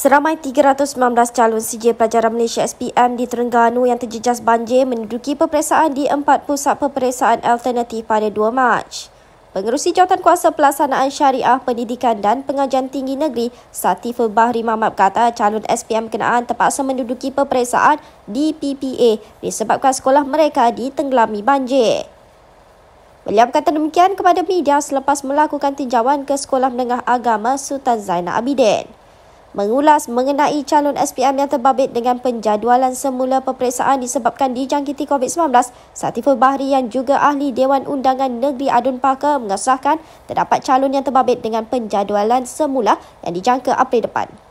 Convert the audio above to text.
Seramai 319 calon sijil pelajaran Malaysia SPM di Terengganu yang terjejas banjir menduduki peperiksaan di empat pusat peperiksaan alternatif pada 2 Mac. Pengerusi Jawatan Kuasa Pelaksanaan Syariah Pendidikan dan Pengajian Tinggi Negeri, Satifa Bahri Mahmat kata calon SPM kenaan terpaksa menduduki peperiksaan di PPA disebabkan sekolah mereka ditenggelami banjir. Beliau berkata demikian kepada media selepas melakukan tinjauan ke Sekolah Menengah Agama Sultan Zainal Abidin mengulas mengenai calon SPM yang terbabit dengan penjadualan semula peperiksaan disebabkan dijangkiti COVID-19, Satifah Bahri yang juga ahli Dewan Undangan Negeri Adun Parker mengesahkan terdapat calon yang terbabit dengan penjadualan semula yang dijangka April depan.